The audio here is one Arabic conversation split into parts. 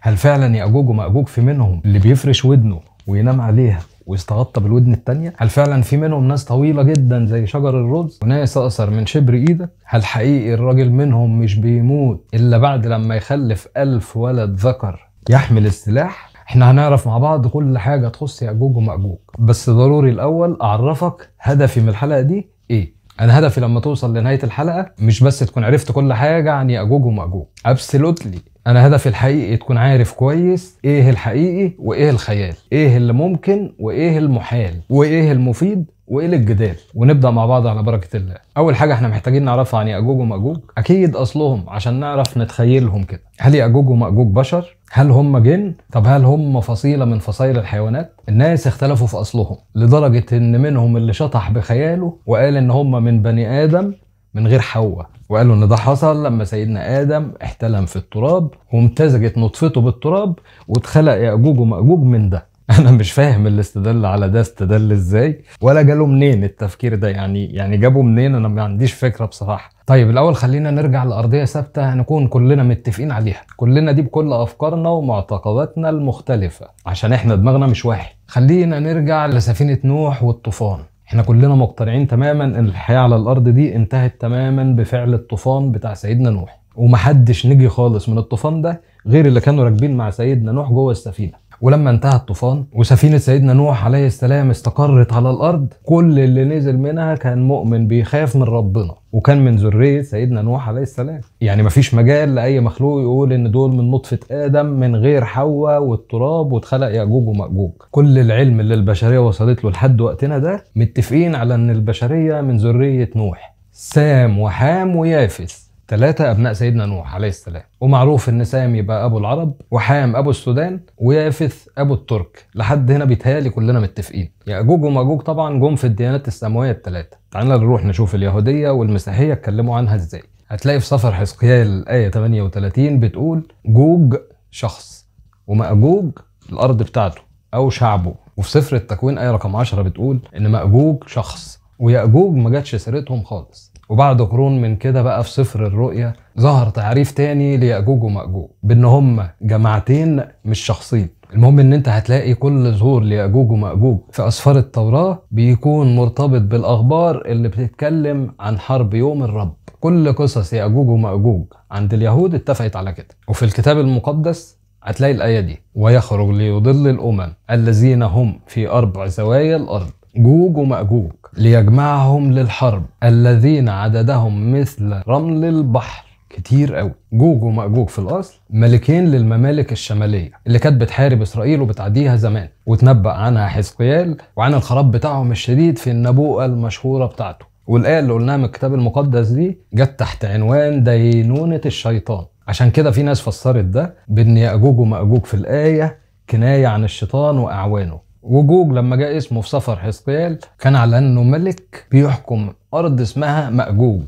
هل فعلا ياجوج وماجوج في منهم اللي بيفرش ودنه وينام عليها ويستغطى بالودن التانية؟ هل فعلا في منهم ناس طويلة جدا زي شجر الرز وناس أقصر من شبر إيدك؟ هل حقيقي الراجل منهم مش بيموت إلا بعد لما يخلف ألف ولد ذكر يحمل السلاح؟ احنا هنعرف مع بعض كل حاجة تخص يأجوج ومأجوج بس ضروري الأول أعرفك هدفي من الحلقة دي إيه؟ انا هدفي لما توصل لنهايه الحلقه مش بس تكون عرفت كل حاجه عن ياجوج وماجوج أبسلوتلي انا هدفي الحقيقي تكون عارف كويس ايه الحقيقي وايه الخيال ايه اللي ممكن وايه المحال وايه المفيد وايه الجدال ونبدا مع بعض على بركه الله اول حاجه احنا محتاجين نعرفها عن ياجوج وماجوج اكيد اصلهم عشان نعرف نتخيلهم كده هل ياجوج وماجوج بشر هل هم جن طب هل هم فصيله من فصائل الحيوانات الناس اختلفوا في اصلهم لدرجه ان منهم اللي شطح بخياله وقال ان هم من بني ادم من غير حواء وقالوا ان ده حصل لما سيدنا ادم احتلم في التراب وامتزجت نطفته بالتراب واتخلق ياجوج وماجوج من ده انا مش فاهم اللي استدل على ده استدل ازاي ولا جاله منين التفكير ده يعني يعني جابه منين انا ما عنديش فكره بصراحه طيب الاول خلينا نرجع لارضيه ثابته هنكون كلنا متفقين عليها كلنا دي بكل افكارنا ومعتقداتنا المختلفه عشان احنا دماغنا مش واحد خلينا نرجع لسفينه نوح والطوفان احنا كلنا مقتنعين تماما ان الحياه على الارض دي انتهت تماما بفعل الطوفان بتاع سيدنا نوح ومحدش نجي خالص من الطوفان ده غير اللي كانوا راكبين مع سيدنا نوح جوه السفينه ولما انتهى الطوفان وسفينه سيدنا نوح عليه السلام استقرت على الارض كل اللي نزل منها كان مؤمن بيخاف من ربنا وكان من ذريه سيدنا نوح عليه السلام يعني مفيش مجال لاي مخلوق يقول ان دول من نطفه ادم من غير حواء والتراب واتخلق ياجوج وماجوج كل العلم اللي البشريه وصلت له لحد وقتنا ده متفقين على ان البشريه من ذريه نوح سام وحام ويافث ثلاثة أبناء سيدنا نوح عليه السلام ومعروف إن سام يبقى أبو العرب وحام أبو السودان ويافث أبو الترك لحد هنا بيتهيألي كلنا متفقين يأجوج ومأجوج طبعا جم في الديانات السماوية الثلاثة تعالى نروح نشوف اليهودية والمسيحية اتكلموا عنها إزاي هتلاقي في سفر حزقيال الآية 38 بتقول جوج شخص ومأجوج الأرض بتاعته أو شعبه وفي سفر التكوين آية رقم 10 بتقول إن مأجوج شخص ويأجوج ما جاتش سيرتهم خالص وبعد قرون من كده بقى في سفر الرؤيا ظهر تعريف تاني ليأجوج ومأجوج بإن هما جماعتين مش شخصين المهم ان انت هتلاقي كل ظهور ليأجوج ومأجوج في أسفار التوراة بيكون مرتبط بالأخبار اللي بتتكلم عن حرب يوم الرب كل قصص يأجوج ومأجوج عند اليهود اتفقت على كده وفي الكتاب المقدس هتلاقي الآية دي ويخرج ليضل الأمم الذين هم في أربع زوايا الأرض جوج ومأجوج ليجمعهم للحرب الذين عددهم مثل رمل البحر كتير قوي جوج ومأجوج في الأصل ملكين للممالك الشمالية اللي كانت بتحارب إسرائيل وبتعديها زمان وتنبأ عنها حزقيال وعن الخراب بتاعهم الشديد في النبوءة المشهورة بتاعته والآية اللي قلناها من الكتاب المقدس دي جت تحت عنوان دينونة الشيطان عشان كده في ناس فسرت ده بإن يأجوج ومأجوج في الآية كناية عن الشيطان وأعوانه وجوج لما جاء اسمه في سفر حزقيال كان على انه ملك بيحكم ارض اسمها مأجوج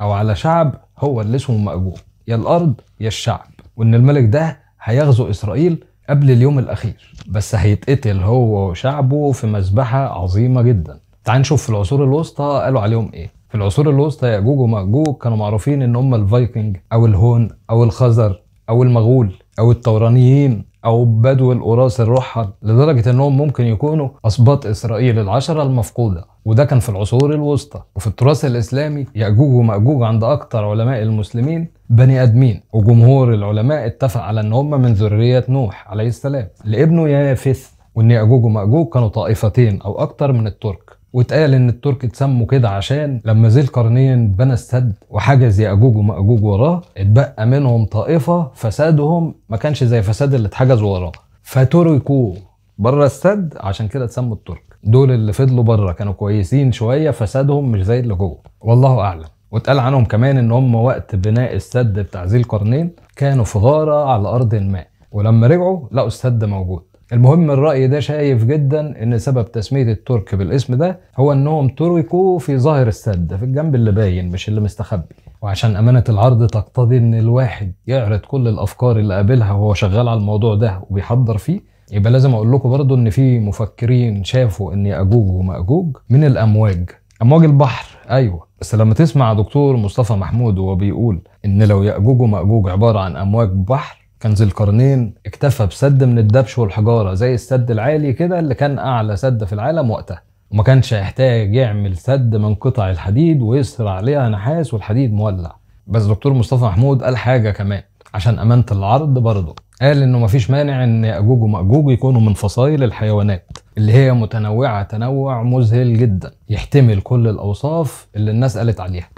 او على شعب هو اللي اسمه مأجوج يا الارض يا الشعب وان الملك ده هيغزو اسرائيل قبل اليوم الاخير بس هيتقتل هو وشعبه في مذبحه عظيمه جدا تعال نشوف في العصور الوسطى قالوا عليهم ايه في العصور الوسطى ياجوج وماجوج كانوا معروفين ان هم الفايكنج او الهون او الخزر او المغول او التورانيين او بدو القراص الرحل لدرجه انهم ممكن يكونوا اسباط اسرائيل العشره المفقوده وده كان في العصور الوسطى وفي التراث الاسلامي ياجوج وماجوج عند اكثر علماء المسلمين بني ادمين وجمهور العلماء اتفق على ان هم من ذريه نوح عليه السلام لابنه يافث وان ياجوج وماجوج كانوا طائفتين او اكثر من الترك واتقال ان الترك اتسموا كده عشان لما ذي القرنين بنى السد وحجز ياجوج وماجوج وراه اتبقى منهم طائفه فسادهم ما كانش زي فساد اللي اتحجز وراه فتركوا بره السد عشان كده اتسموا الترك دول اللي فضلوا بره كانوا كويسين شويه فسادهم مش زي اللي جوه والله اعلم واتقال عنهم كمان ان هم وقت بناء السد بتاع ذي القرنين كانوا في غاره على ارض الماء ولما رجعوا لقوا السد موجود المهم الرأي ده شايف جدا ان سبب تسمية الترك بالاسم ده هو انهم تركوا في ظاهر السد في الجنب اللي باين مش اللي مستخبي وعشان امانة العرض تقتضي ان الواحد يعرض كل الافكار اللي قابلها وهو شغال على الموضوع ده وبيحضر فيه يبقى لازم اقول لكم برضو ان في مفكرين شافوا ان ياجوج وماجوج من الامواج امواج البحر ايوه بس لما تسمع دكتور مصطفى محمود وهو بيقول ان لو ياجوج وماجوج عباره عن امواج بحر كان ذي القرنين اكتفى بسد من الدبش والحجاره زي السد العالي كده اللي كان اعلى سد في العالم وقتها وما كانش هيحتاج يعمل سد من قطع الحديد ويسرع عليها نحاس والحديد مولع بس دكتور مصطفى محمود قال حاجه كمان عشان امانه العرض برضه قال انه مفيش مانع ان اجوج وماجوج يكونوا من فصائل الحيوانات اللي هي متنوعه تنوع مذهل جدا يحتمل كل الاوصاف اللي الناس قالت عليها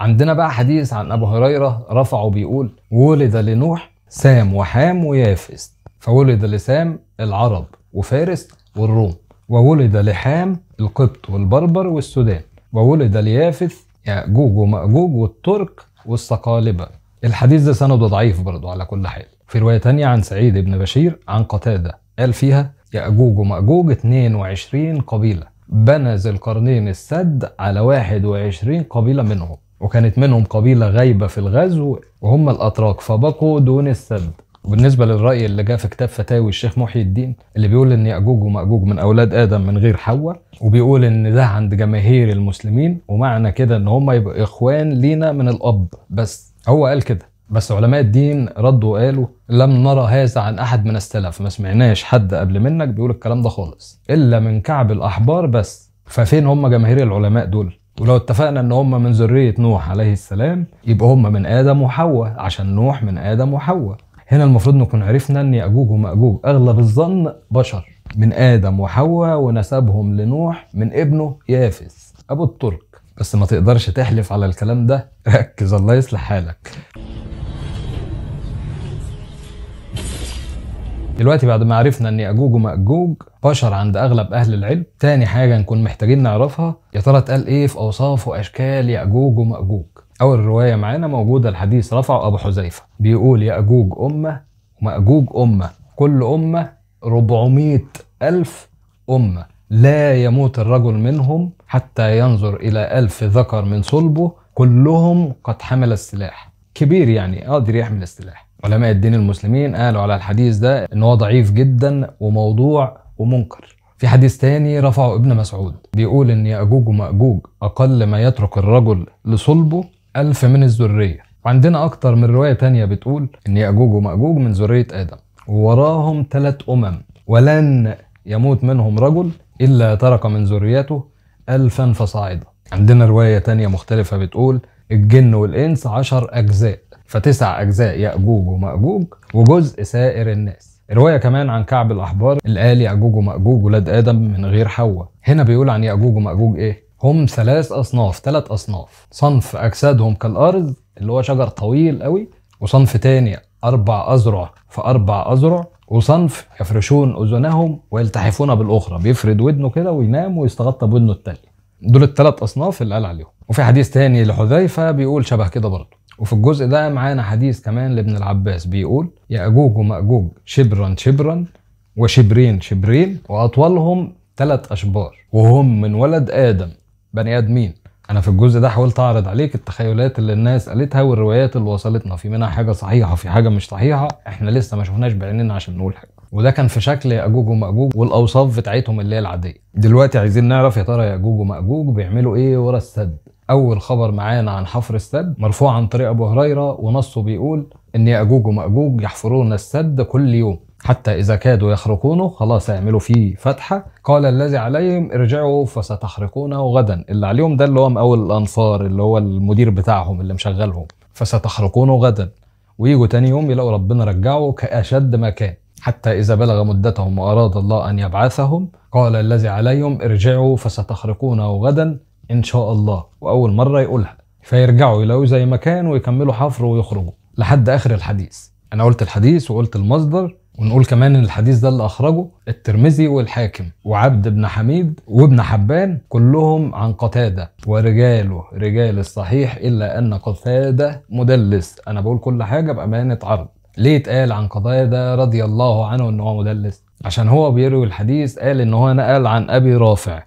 عندنا بقى حديث عن أبو هريرة رفعه بيقول ولد لنوح سام وحام ويافس فولد لسام العرب وفارس والروم وولد لحام القبط والبربر والسودان وولد ليافث يأجوج ومأجوج والترك والصقالبة الحديث ده سنده ضعيف برضه على كل حال في رواية تانية عن سعيد بن بشير عن قتادة قال فيها يأجوج ومأجوج 22 قبيلة بنى ذي القرنين السد على 21 قبيلة منهم وكانت منهم قبيلة غايبة في الغزو وهم الأتراك فبقوا دون السد وبالنسبة للرأي اللي جاء في كتاب فتاوي الشيخ محي الدين اللي بيقول إن يأجوج ومأجوج من أولاد آدم من غير حواء وبيقول إن ده عند جماهير المسلمين ومعنى كده إن هم يبقوا إخوان لينا من الأب بس هو قال كده بس علماء الدين ردوا وقالوا لم نرى هذا عن احد من السلف ما سمعناش حد قبل منك بيقول الكلام ده خالص الا من كعب الاحبار بس ففين هم جماهير العلماء دول ولو اتفقنا ان هم من ذريه نوح عليه السلام يبقى هم من ادم وحواء عشان نوح من ادم وحواء هنا المفروض نكون عرفنا ان ياجوج وماجوج اغلب الظن بشر من ادم وحواء ونسبهم لنوح من ابنه يافث ابو الترك بس ما تقدرش تحلف على الكلام ده ركز الله يصلح حالك دلوقتي بعد ما عرفنا ان ياجوج وماجوج بشر عند اغلب اهل العلم تاني حاجه نكون محتاجين نعرفها يا ترى اتقال ايه في اوصاف واشكال ياجوج وماجوج اول روايه معانا موجوده الحديث رفعه ابو حذيفه بيقول ياجوج امه وماجوج امه كل امه 400 الف امه لا يموت الرجل منهم حتى ينظر الى الف ذكر من صلبه كلهم قد حمل السلاح كبير يعني قادر يحمل السلاح علماء الدين المسلمين قالوا على الحديث ده ان هو ضعيف جدا وموضوع ومنكر في حديث تاني رفعه ابن مسعود بيقول ان ياجوج وماجوج اقل ما يترك الرجل لصلبه ألف من الذرية وعندنا أكتر من رواية تانية بتقول إن يأجوج ومأجوج من ذرية آدم ووراهم ثلاث أمم ولن يموت منهم رجل إلا ترك من ذريته ألفا فصاعدا عندنا رواية تانية مختلفة بتقول الجن والإنس عشر أجزاء فتسع أجزاء يأجوج ومأجوج وجزء سائر الناس رواية كمان عن كعب الأحبار اللي قال يأجوج ومأجوج ولاد آدم من غير حواء هنا بيقول عن يأجوج ومأجوج إيه؟ هم ثلاث أصناف ثلاث أصناف صنف أجسادهم كالأرض اللي هو شجر طويل قوي وصنف تاني أربع أذرع في أربع أذرع وصنف يفرشون أذنهم ويلتحفون بالأخرى بيفرد ودنه كده وينام ويستغطى بودنه التانية دول الثلاث أصناف اللي قال عليهم وفي حديث تاني لحذيفة بيقول شبه كده برضه وفي الجزء ده معانا حديث كمان لابن العباس بيقول يأجوج ومأجوج شبرا شبرا وشبرين شبرين وأطولهم ثلاث أشبار وهم من ولد آدم بني آدمين أنا في الجزء ده حاولت أعرض عليك التخيلات اللي الناس قالتها والروايات اللي وصلتنا في منها حاجة صحيحة في حاجة مش صحيحة إحنا لسه ما شفناش بعينينا عشان نقول حاجة وده كان في شكل ياجوج وماجوج والاوصاف بتاعتهم اللي هي العاديه دلوقتي عايزين نعرف يا ترى ياجوج وماجوج بيعملوا ايه ورا السد اول خبر معانا عن حفر السد مرفوع عن طريق ابو هريره ونصه بيقول ان ياجوج وماجوج يحفرون السد كل يوم حتى إذا كادوا يخرقونه خلاص هيعملوا فيه فتحة قال الذي عليهم ارجعوا فستحرقونه غدا اللي عليهم ده اللي هو مقاول الأنصار اللي هو المدير بتاعهم اللي مشغلهم فستحرقونه غدا ويجوا تاني يوم يلاقوا ربنا رجعه كأشد ما كان حتى إذا بلغ مدتهم وأراد الله أن يبعثهم قال الذي عليهم ارجعوا فستحرقونه غدا ان شاء الله واول مره يقولها فيرجعوا يلاقوه زي ما كان ويكملوا حفر ويخرجوا لحد اخر الحديث انا قلت الحديث وقلت المصدر ونقول كمان ان الحديث ده اللي اخرجه الترمذي والحاكم وعبد بن حميد وابن حبان كلهم عن قتاده ورجاله رجال الصحيح الا ان قتاده مدلس انا بقول كل حاجه بامانه عرض ليه اتقال عن قتاده رضي الله عنه ان هو مدلس عشان هو بيروي الحديث قال ان هو نقل عن ابي رافع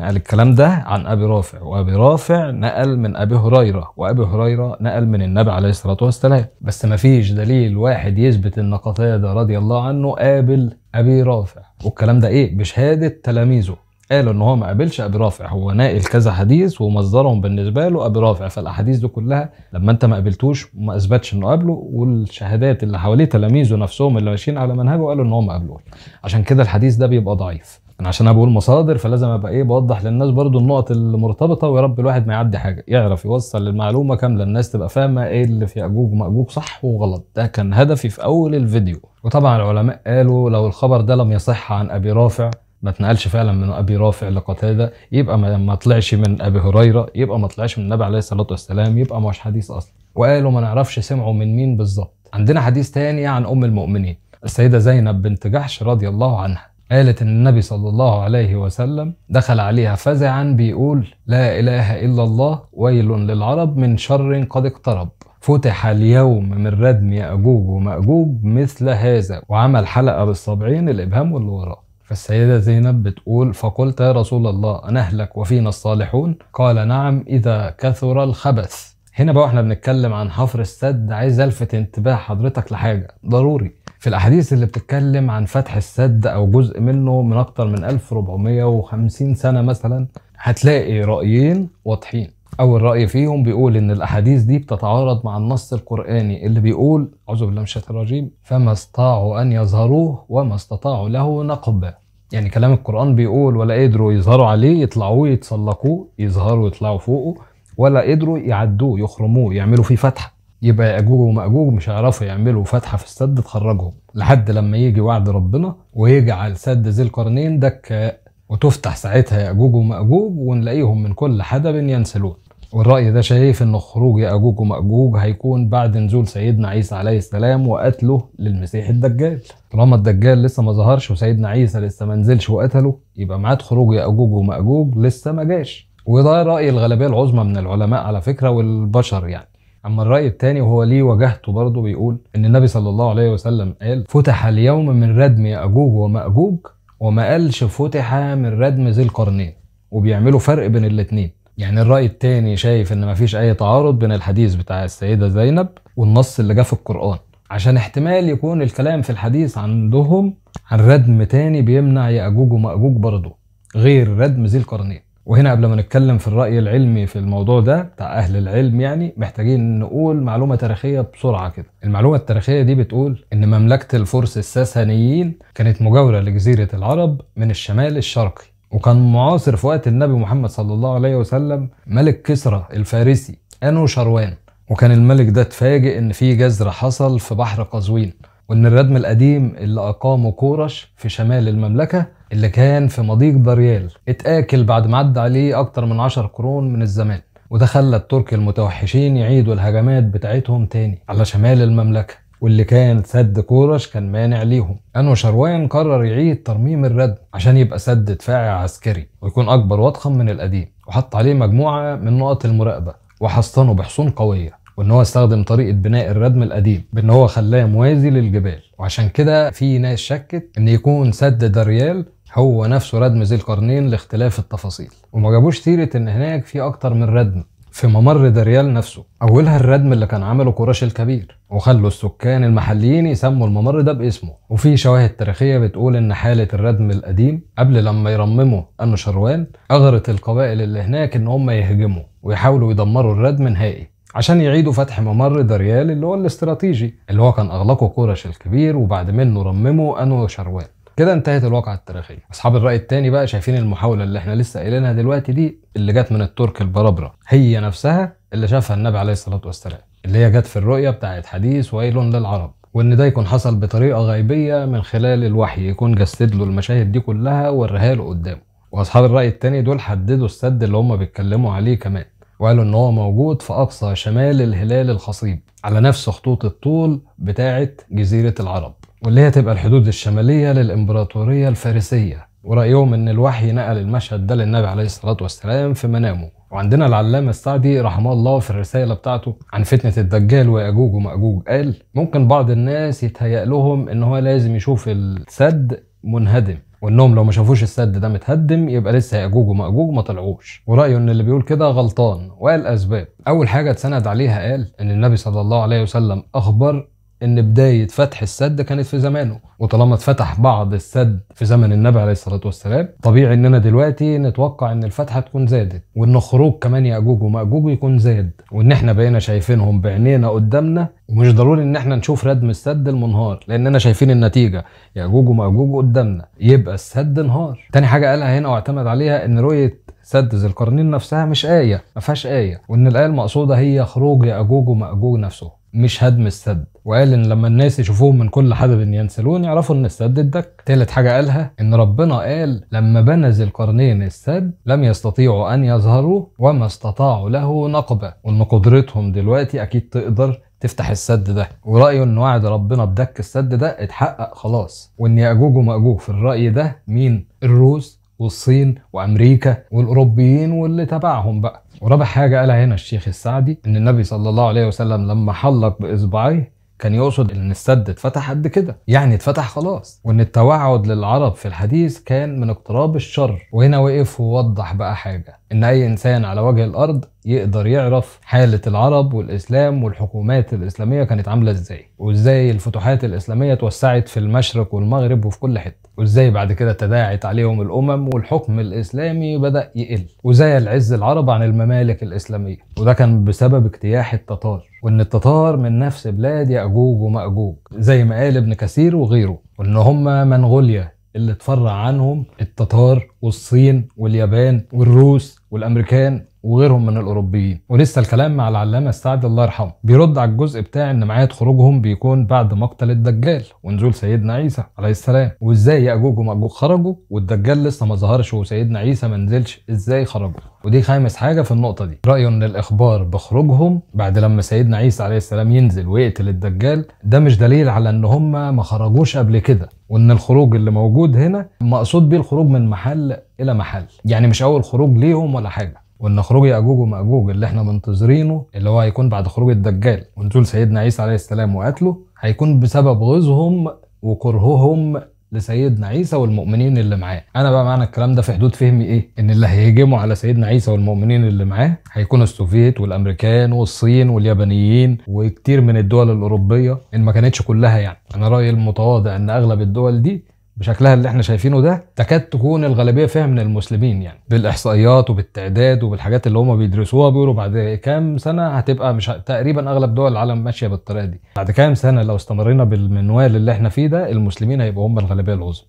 نقل الكلام ده عن ابي رافع وابي رافع نقل من ابي هريره وابي هريره نقل من النبي عليه الصلاه والسلام بس ما فيش دليل واحد يثبت ان قتاده رضي الله عنه قابل ابي رافع والكلام ده ايه بشهاده تلاميذه قالوا ان هو ما قابلش ابي رافع هو ناقل كذا حديث ومصدرهم بالنسبه له ابي رافع فالاحاديث دي كلها لما انت ما قابلتوش وما اثبتش انه قابله والشهادات اللي حواليه تلاميذه نفسهم اللي ماشيين على منهجه قالوا ان هو ما قابلوش عشان كده الحديث ده بيبقى ضعيف انا عشان انا بقول مصادر فلازم ابقى ايه بوضح للناس برضو النقط المرتبطه ويا رب الواحد ما يعدي حاجه يعرف يوصل المعلومه كامله الناس تبقى فاهمه ايه اللي في اجوج ماجوج صح وغلط ده كان هدفي في اول الفيديو وطبعا العلماء قالوا لو الخبر ده لم يصح عن ابي رافع ما اتنقلش فعلا من ابي رافع لقتاده يبقى ما طلعش من ابي هريره يبقى ما طلعش من النبي عليه الصلاه والسلام يبقى مش حديث اصلا وقالوا ما نعرفش سمعوا من مين بالظبط عندنا حديث تاني عن ام المؤمنين السيده زينب بنت جحش رضي الله عنها قالت ان النبي صلى الله عليه وسلم دخل عليها فزعا بيقول لا اله الا الله ويل للعرب من شر قد اقترب فتح اليوم من ردم ياجوج وماجوج مثل هذا وعمل حلقه بالصابعين الابهام واللي وراه فالسيدة زينب بتقول فقلت يا رسول الله نهلك وفينا الصالحون قال نعم إذا كثر الخبث هنا بقى احنا بنتكلم عن حفر السد عايز الفت انتباه حضرتك لحاجة ضروري في الاحاديث اللي بتتكلم عن فتح السد او جزء منه من اكتر من 1450 سنه مثلا هتلاقي رايين واضحين اول راي فيهم بيقول ان الاحاديث دي بتتعارض مع النص القراني اللي بيقول اعوذ بالله من الشيطان الرجيم فما استطاعوا ان يظهروه وما استطاعوا له نقبا يعني كلام القران بيقول ولا قدروا يظهروا عليه يطلعوه يتسلقوه يظهروا يطلعوا فوقه ولا قدروا يعدوه يخرموه يعملوا فيه فتحه يبقى ياجوج وماجوج مش هيعرفوا يعملوا فتحه في السد تخرجهم لحد لما يجي وعد ربنا ويجعل سد ذي القرنين دكاء وتفتح ساعتها ياجوج وماجوج ونلاقيهم من كل حدب ينسلون والرأي ده شايف إن خروج يأجوج ومأجوج هيكون بعد نزول سيدنا عيسى عليه السلام وقتله للمسيح الدجال. طالما الدجال لسه ما ظهرش وسيدنا عيسى لسه ما نزلش وقتله يبقى ميعاد خروج يأجوج ومأجوج لسه ما جاش. وده رأي الغالبية العظمى من العلماء على فكرة والبشر يعني. اما الراي الثاني وهو ليه وجهته برضه بيقول ان النبي صلى الله عليه وسلم قال فتح اليوم من ردم ياجوج وماجوج وما قالش فتح من ردم ذي القرنين وبيعملوا فرق بين الاثنين يعني الراي الثاني شايف ان مفيش اي تعارض بين الحديث بتاع السيده زينب والنص اللي جه في القران عشان احتمال يكون الكلام في الحديث عندهم عن ردم تاني بيمنع ياجوج وماجوج برضه غير ردم ذي القرنين وهنا قبل ما نتكلم في الرأي العلمي في الموضوع ده بتاع أهل العلم يعني محتاجين نقول معلومة تاريخية بسرعة كده المعلومة التاريخية دي بتقول إن مملكة الفرس الساسانيين كانت مجاورة لجزيرة العرب من الشمال الشرقي وكان معاصر في وقت النبي محمد صلى الله عليه وسلم ملك كسرى الفارسي أنو شروان وكان الملك ده اتفاجئ إن في جزر حصل في بحر قزوين وإن الردم القديم اللي أقامه كورش في شمال المملكة اللي كان في مضيق داريال اتآكل بعد ما عدى عليه أكتر من عشر قرون من الزمان وده خلى الترك المتوحشين يعيدوا الهجمات بتاعتهم تاني على شمال المملكة واللي كان سد كورش كان مانع ليهم أنو شروان قرر يعيد ترميم الردم عشان يبقى سد دفاعي عسكري ويكون أكبر وأضخم من القديم وحط عليه مجموعة من نقط المراقبة وحصنه بحصون قوية وان هو استخدم طريقه بناء الردم القديم بان هو خلاه موازي للجبال وعشان كده في ناس شكت ان يكون سد داريال هو نفسه ردم ذي القرنين لاختلاف التفاصيل وما جابوش سيره ان هناك في اكتر من ردم في ممر داريال نفسه اولها الردم اللي كان عمله قريش الكبير وخلوا السكان المحليين يسموا الممر ده باسمه وفي شواهد تاريخيه بتقول ان حاله الردم القديم قبل لما يرمموا شروان اغرت القبائل اللي هناك ان هم يهجموا ويحاولوا يدمروا الردم نهائي عشان يعيدوا فتح ممر داريال اللي هو الاستراتيجي اللي هو كان اغلقه قرش الكبير وبعد منه رمموا انو شروان كده انتهت الواقعة التاريخية أصحاب الرأي الثاني بقى شايفين المحاولة اللي احنا لسه قايلينها دلوقتي دي اللي جت من الترك البرابرة هي نفسها اللي شافها النبي عليه الصلاة والسلام اللي هي جت في الرؤية بتاعت حديث ويل للعرب وان ده يكون حصل بطريقة غيبية من خلال الوحي يكون جسد له المشاهد دي كلها وريها له قدامه واصحاب الرأي التاني دول حددوا السد اللي هم بيتكلموا عليه كمان وقالوا ان هو موجود في اقصى شمال الهلال الخصيب على نفس خطوط الطول بتاعه جزيرة العرب واللي هي تبقى الحدود الشمالية للإمبراطورية الفارسية ورأيهم إن الوحي نقل المشهد ده للنبي عليه الصلاة والسلام في منامه وعندنا العلامة السعدي رحمه الله في الرسالة بتاعته عن فتنة الدجال ويأجوج ومأجوج قال ممكن بعض الناس يتهيأ لهم إن هو لازم يشوف السد منهدم وانهم لو ما شافوش السد ده متهدم يبقى لسه ياجوج وماجوج ما طلعوش ورايه ان اللي بيقول كده غلطان وقال اسباب اول حاجه اتسند عليها قال ان النبي صلى الله عليه وسلم اخبر ان بدايه فتح السد كانت في زمانه وطالما اتفتح بعض السد في زمن النبي عليه الصلاه والسلام طبيعي اننا دلوقتي نتوقع ان الفتحه تكون زادت وان خروج كمان ياجوج وماجوج يكون زاد وان احنا بقينا شايفينهم بعينينا قدامنا ومش ضروري ان احنا نشوف ردم السد المنهار لاننا شايفين النتيجه ياجوج وماجوج قدامنا يبقى السد انهار تاني حاجه قالها هنا واعتمد عليها ان رؤيه سد ذي القرنين نفسها مش ايه ما فيهاش ايه وان الايه المقصوده هي خروج ياجوج وماجوج نفسه مش هدم السد وقال ان لما الناس يشوفوهم من كل حدب ينسلون يعرفوا ان السد اتدك تالت حاجه قالها ان ربنا قال لما بنى ذي القرنين السد لم يستطيعوا ان يظهروا وما استطاعوا له نقبه وان قدرتهم دلوقتي اكيد تقدر تفتح السد ده ورايه ان وعد ربنا بدك السد ده اتحقق خلاص وان ياجوج وماجوج في الراي ده مين الروس والصين وامريكا والاوروبيين واللي تبعهم بقى ورابع حاجه قالها هنا الشيخ السعدي ان النبي صلى الله عليه وسلم لما حلق باصبعيه كان يقصد ان السد اتفتح قد كده يعني اتفتح خلاص وان التوعد للعرب في الحديث كان من اقتراب الشر وهنا وقف ووضح بقى حاجه ان اي انسان على وجه الارض يقدر يعرف حالة العرب والإسلام والحكومات الإسلامية كانت عاملة إزاي وإزاي الفتوحات الإسلامية توسعت في المشرق والمغرب وفي كل حتة وإزاي بعد كده تداعت عليهم الأمم والحكم الإسلامي بدأ يقل وزي العز العرب عن الممالك الإسلامية وده كان بسبب اجتياح التتار وان التتار من نفس بلاد ياجوج وماجوج زي ما قال ابن كثير وغيره وان هم منغوليا اللي اتفرع عنهم التتار والصين واليابان والروس والامريكان وغيرهم من الاوروبيين ولسه الكلام مع العلامه السعد الله يرحمه بيرد على الجزء بتاع ان معاد خروجهم بيكون بعد مقتل الدجال ونزول سيدنا عيسى عليه السلام وازاي ياجوج وماجوج خرجوا والدجال لسه ما ظهرش وسيدنا عيسى ما نزلش ازاي خرجوا ودي خامس حاجه في النقطه دي رايه ان الاخبار بخروجهم بعد لما سيدنا عيسى عليه السلام ينزل ويقتل الدجال ده مش دليل على ان هم ما خرجوش قبل كده وان الخروج اللي موجود هنا مقصود بيه الخروج من محل الى محل يعني مش اول خروج ليهم ولا حاجه وان خروج ياجوج وماجوج اللي احنا منتظرينه اللي هو هيكون بعد خروج الدجال ونزول سيدنا عيسى عليه السلام وقتله هيكون بسبب غيظهم وكرههم لسيدنا عيسى والمؤمنين اللي معاه انا بقى معنى الكلام ده في حدود فهمي ايه ان اللي هيهجموا على سيدنا عيسى والمؤمنين اللي معاه هيكون السوفيت والامريكان والصين واليابانيين وكتير من الدول الاوروبيه ان ما كانتش كلها يعني انا رايي المتواضع ان اغلب الدول دي بشكلها اللي احنا شايفينه ده تكاد تكون الغالبيه فيها من المسلمين يعني بالاحصائيات وبالتعداد وبالحاجات اللي هم بيدرسوها بيقولوا بعد كام سنه هتبقى مش تقريبا اغلب دول العالم ماشيه بالطريقه دي بعد كام سنه لو استمرينا بالمنوال اللي احنا فيه ده المسلمين هيبقوا هم الغالبيه العظمى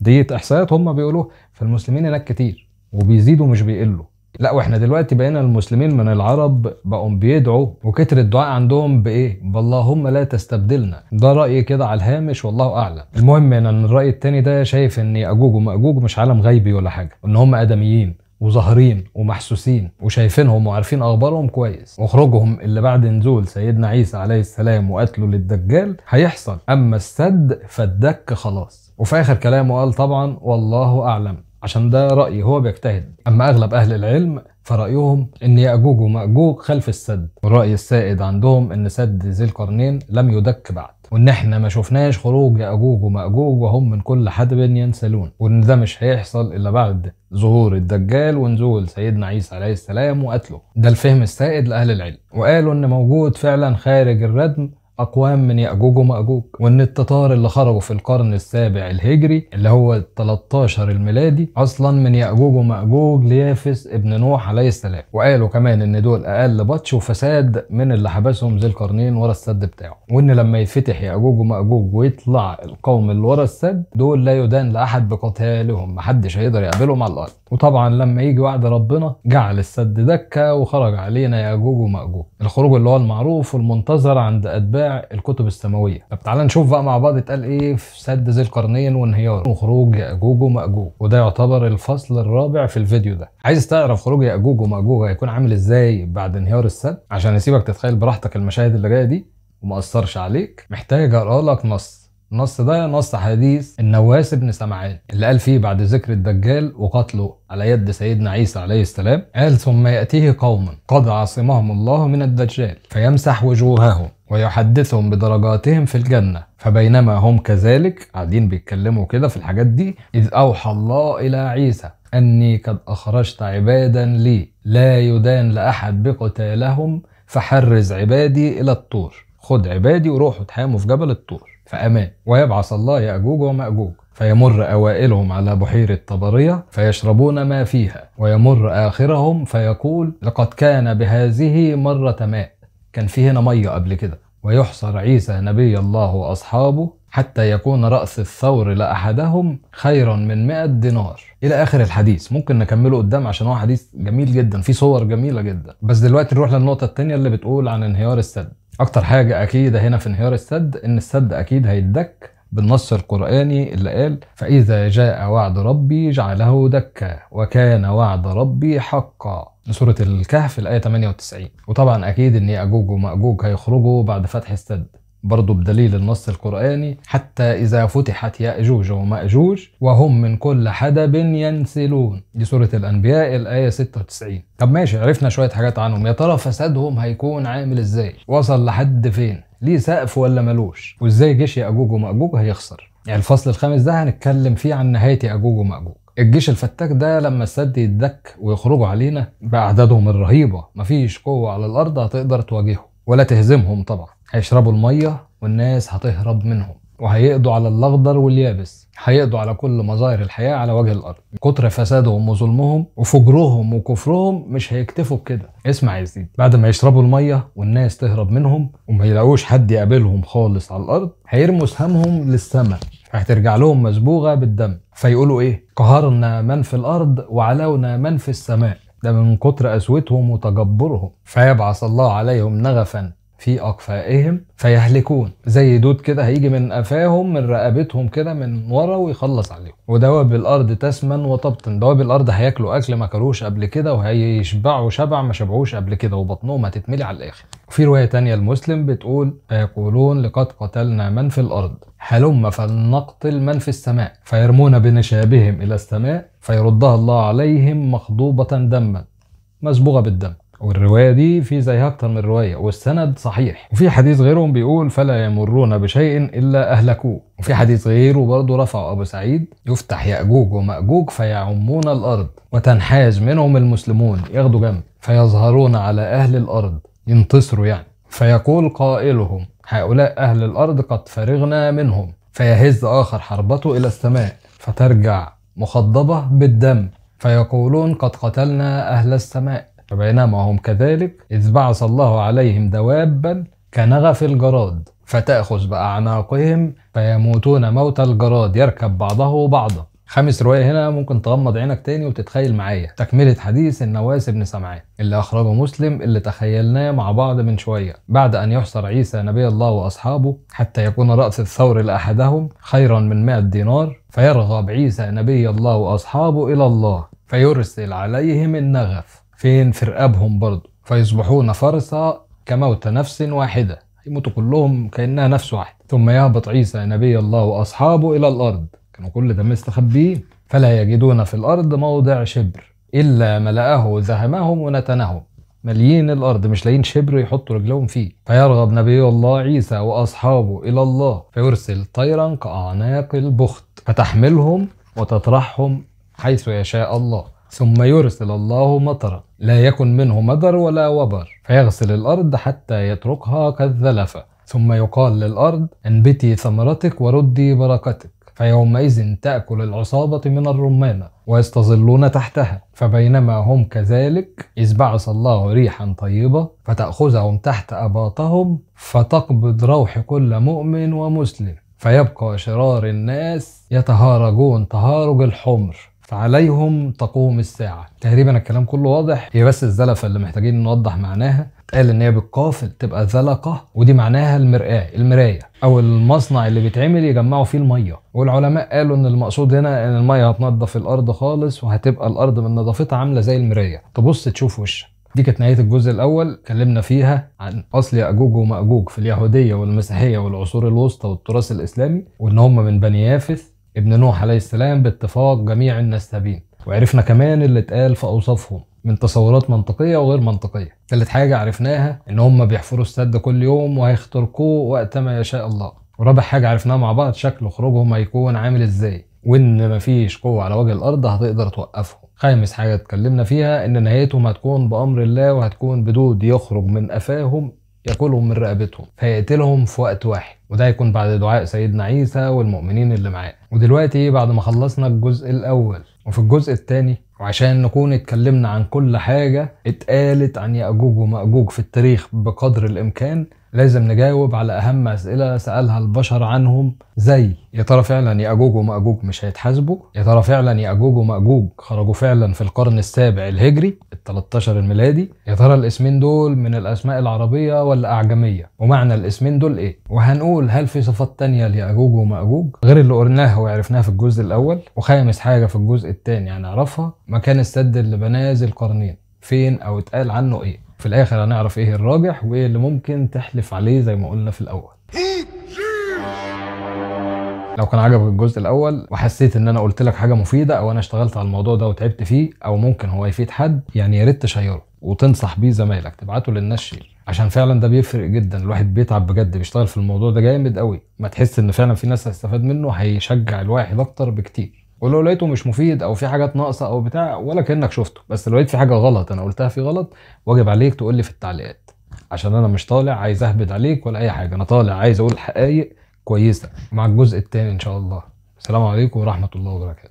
دي احصائيات هم بيقولوا فالمسلمين هناك كتير وبيزيدوا مش بيقلوا لا واحنا دلوقتي بقينا المسلمين من العرب بقوا بيدعوا وكتر الدعاء عندهم بايه؟ باللهم لا تستبدلنا ده رايي كده على الهامش والله اعلم المهم ان يعني الراي التاني ده شايف ان اجوج وماجوج مش عالم غيبي ولا حاجه ان هم ادميين وظاهرين ومحسوسين وشايفينهم وعارفين اخبارهم كويس وخروجهم اللي بعد نزول سيدنا عيسى عليه السلام وقتله للدجال هيحصل اما السد فالدك خلاص وفي اخر كلامه قال طبعا والله اعلم عشان ده رأي هو بيجتهد أما أغلب أهل العلم فرأيهم أن يأجوج ومأجوج خلف السد والرأي السائد عندهم أن سد ذي القرنين لم يدك بعد وان احنا ما شفناش خروج ياجوج وماجوج وهم من كل حدب ينسلون وان ده مش هيحصل الا بعد ظهور الدجال ونزول سيدنا عيسى عليه السلام وقتله ده الفهم السائد لاهل العلم وقالوا ان موجود فعلا خارج الردم أقوام من يأجوج ومأجوج وإن التتار اللي خرجوا في القرن السابع الهجري اللي هو 13 الميلادي أصلا من يأجوج ومأجوج ليافس ابن نوح عليه السلام وقالوا كمان إن دول أقل بطش وفساد من اللي حبسهم ذي القرنين ورا السد بتاعه وإن لما يفتح يأجوج ومأجوج ويطلع القوم اللي ورا السد دول لا يدان لأحد بقتالهم محدش هيقدر يقابلهم على الأرض وطبعا لما يجي وعد ربنا جعل السد دكة وخرج علينا يأجوج ومأجوج الخروج اللي هو المعروف والمنتظر عند أتباع الكتب السماويه طب تعالى نشوف بقى مع بعض اتقال ايه في سد ذي القرنين وانهياره وخروج ياجوج وماجوج وده يعتبر الفصل الرابع في الفيديو ده عايز تعرف خروج ياجوج وماجوج هيكون عامل ازاي بعد انهيار السد عشان اسيبك تتخيل براحتك المشاهد اللي جايه دي وما اثرش عليك محتاج اقرا لك نص النص ده نص حديث النواس بن سمعان اللي قال فيه بعد ذكر الدجال وقتله على يد سيدنا عيسى عليه السلام قال ثم يأتيه قوم قد عصمهم الله من الدجال فيمسح وجوههم ويحدثهم بدرجاتهم في الجنة فبينما هم كذلك قاعدين بيتكلموا كده في الحاجات دي إذ أوحى الله إلى عيسى أني قد أخرجت عبادا لي لا يدان لأحد بقتالهم فحرز عبادي إلى الطور خد عبادي وروحوا اتحاموا في جبل الطور فأمان ويبعث الله يأجوج ومأجوج فيمر أوائلهم على بحيرة طبرية فيشربون ما فيها ويمر آخرهم فيقول لقد كان بهذه مرة ماء كان في هنا مية قبل كده ويحصر عيسى نبي الله وأصحابه حتى يكون رأس الثور لأحدهم خيرا من مئة دينار إلى آخر الحديث ممكن نكمله قدام عشان هو حديث جميل جدا فيه صور جميلة جدا بس دلوقتي نروح للنقطة الثانيه اللي بتقول عن انهيار السد أكتر حاجة أكيدة هنا في انهيار السد إن السد أكيد هيدك بالنص القرآني اللي قال فإذا جاء وعد ربي جعله دكا وكان وعد ربي حقا سورة الكهف الآية 98 وطبعا أكيد إن يأجوج ومأجوج هيخرجوا بعد فتح السد برضه بدليل النص القرآني حتى إذا فتحت يأجوج ومأجوج وهم من كل حدب ينسلون دي سورة الأنبياء الآية 96 طب ماشي عرفنا شوية حاجات عنهم يا ترى فسادهم هيكون عامل إزاي وصل لحد فين ليه سقف ولا ملوش وإزاي جيش يأجوج ومأجوج هيخسر يعني الفصل الخامس ده هنتكلم فيه عن نهاية يأجوج ومأجوج الجيش الفتاك ده لما السد يتدك ويخرجوا علينا بأعدادهم الرهيبة مفيش قوة على الأرض هتقدر تواجههم ولا تهزمهم طبعا هيشربوا المية والناس هتهرب منهم وهيقضوا على الأخضر واليابس هيقضوا على كل مظاهر الحياة على وجه الأرض كتر فسادهم وظلمهم وفجرهم وكفرهم مش هيكتفوا بكده اسمع يا سيدي بعد ما يشربوا المية والناس تهرب منهم وما يلاقوش حد يقابلهم خالص على الأرض هيرموا سهامهم للسماء هترجع لهم مصبوغه بالدم فيقولوا ايه قهرنا من في الارض وعلونا من في السماء ده من كتر قسوتهم وتجبرهم فيبعث الله عليهم نغفا في أقفائهم فيهلكون زي دود كده هيجي من قفاهم من رقبتهم كده من ورا ويخلص عليهم ودواب الأرض تسمن وتبطن دواب الأرض هياكلوا أكل ما كلوش قبل كده وهيشبعوا شبع ما شبعوش قبل كده وبطنهم هتتملي على الآخر وفي رواية تانية المسلم بتقول فيقولون لقد قتلنا من في الأرض هلم فلنقتل من في السماء فيرمون بنشابهم إلى السماء فيردها الله عليهم مخضوبة دما مصبوغة بالدم والروايه دي في زيها اكتر من روايه والسند صحيح وفي حديث غيرهم بيقول فلا يمرون بشيء الا اهلكوه وفي حديث غيره برضه رفع ابو سعيد يفتح ياجوج وماجوج فيعمون الارض وتنحاز منهم المسلمون ياخدوا جنب فيظهرون على اهل الارض ينتصروا يعني فيقول قائلهم هؤلاء اهل الارض قد فرغنا منهم فيهز اخر حربته الى السماء فترجع مخضبه بالدم فيقولون قد قتلنا اهل السماء فبينما هم كذلك إذ بعث الله عليهم دوابا كنغف الجراد فتأخذ بأعناقهم فيموتون موت الجراد يركب بعضه بعضا خامس رواية هنا ممكن تغمض عينك تاني وتتخيل معايا تكملة حديث النواس بن سمعان اللي أخرجه مسلم اللي تخيلناه مع بعض من شوية بعد أن يحصر عيسى نبي الله وأصحابه حتى يكون رأس الثور لأحدهم خيرا من مائة دينار فيرغب عيسى نبي الله وأصحابه إلى الله فيرسل عليهم النغف فين في رقابهم برضه فيصبحون فرسا كموت نفس واحدة يموتوا كلهم كأنها نفس واحدة ثم يهبط عيسى نبي الله وأصحابه إلى الأرض كانوا كل ده مستخبيين فلا يجدون في الأرض موضع شبر إلا ملأه زهمهم ونتنهم مليين الأرض مش لاقيين شبر يحطوا رجلهم فيه فيرغب نبي الله عيسى وأصحابه إلى الله فيرسل طيرا كأعناق البخت فتحملهم وتطرحهم حيث يشاء الله ثم يرسل الله مطرا لا يكن منه مجر ولا وبر فيغسل الأرض حتى يتركها كالذلفة ثم يقال للأرض أنبتي ثمرتك وردي بركتك فيومئذ تأكل العصابة من الرمانة ويستظلون تحتها فبينما هم كذلك إذ بعث الله ريحا طيبة فتأخذهم تحت أباطهم فتقبض روح كل مؤمن ومسلم فيبقى شرار الناس يتهارجون تهارج الحمر فعليهم تقوم الساعة تقريبا الكلام كله واضح هي بس الزلفة اللي محتاجين نوضح معناها اتقال ان هي بالقاف تبقى زلقة ودي معناها المرآة المراية او المصنع اللي بيتعمل يجمعوا فيه المية والعلماء قالوا ان المقصود هنا ان المية هتنضف الارض خالص وهتبقى الارض من نظافتها عاملة زي المراية تبص تشوف وشها دي كانت نهاية الجزء الأول اتكلمنا فيها عن أصل يأجوج ومأجوج في اليهودية والمسيحية والعصور الوسطى والتراث الإسلامي وإن هم من بني يافث ابن نوح عليه السلام باتفاق جميع النسابين وعرفنا كمان اللي اتقال في اوصافهم من تصورات منطقيه وغير منطقيه تالت حاجه عرفناها ان هم بيحفروا السد كل يوم وهيخترقوه وقت ما يشاء الله ورابع حاجه عرفناها مع بعض شكل خروجهم هيكون عامل ازاي وان مفيش قوه على وجه الارض هتقدر توقفهم خامس حاجه اتكلمنا فيها ان نهايتهم هتكون بامر الله وهتكون بدود يخرج من قفاهم ياكلهم من رقبتهم فيقتلهم في وقت واحد وده هيكون بعد دعاء سيدنا عيسى والمؤمنين اللي معاه ودلوقتي بعد ما خلصنا الجزء الاول وفي الجزء الثاني وعشان نكون اتكلمنا عن كل حاجة اتقالت عن يأجوج ومأجوج في التاريخ بقدر الإمكان لازم نجاوب على أهم أسئلة سألها البشر عنهم زي يا ترى فعلا يأجوج ومأجوج مش هيتحاسبوا؟ يا ترى فعلا يأجوج ومأجوج خرجوا فعلا في القرن السابع الهجري ال 13 الميلادي؟ يا ترى الاسمين دول من الأسماء العربية ولا أعجمية؟ ومعنى الاسمين دول إيه؟ وهنقول هل في صفات تانية ليأجوج ومأجوج غير اللي قلناها وعرفناها في الجزء الأول؟ وخامس حاجة في الجزء التاني هنعرفها يعني مكان السد اللي بنازل القرنين فين أو اتقال عنه إيه؟ في الاخر هنعرف ايه الراجح وايه اللي ممكن تحلف عليه زي ما قلنا في الاول لو كان عجبك الجزء الاول وحسيت ان انا قلت لك حاجه مفيده او انا اشتغلت على الموضوع ده وتعبت فيه او ممكن هو يفيد حد يعني يا ريت تشيره وتنصح بيه زمايلك تبعته للناس شير عشان فعلا ده بيفرق جدا الواحد بيتعب بجد بيشتغل في الموضوع ده جامد قوي ما تحس ان فعلا في ناس هتستفاد منه هيشجع الواحد اكتر بكتير ولو لقيته مش مفيد او في حاجات ناقصه او بتاع ولا كانك شفته بس لو لقيت في حاجه غلط انا قلتها في غلط واجب عليك تقول لي في التعليقات عشان انا مش طالع عايز اهبد عليك ولا اي حاجه انا طالع عايز اقول حقائق كويسه مع الجزء الثاني ان شاء الله السلام عليكم ورحمه الله وبركاته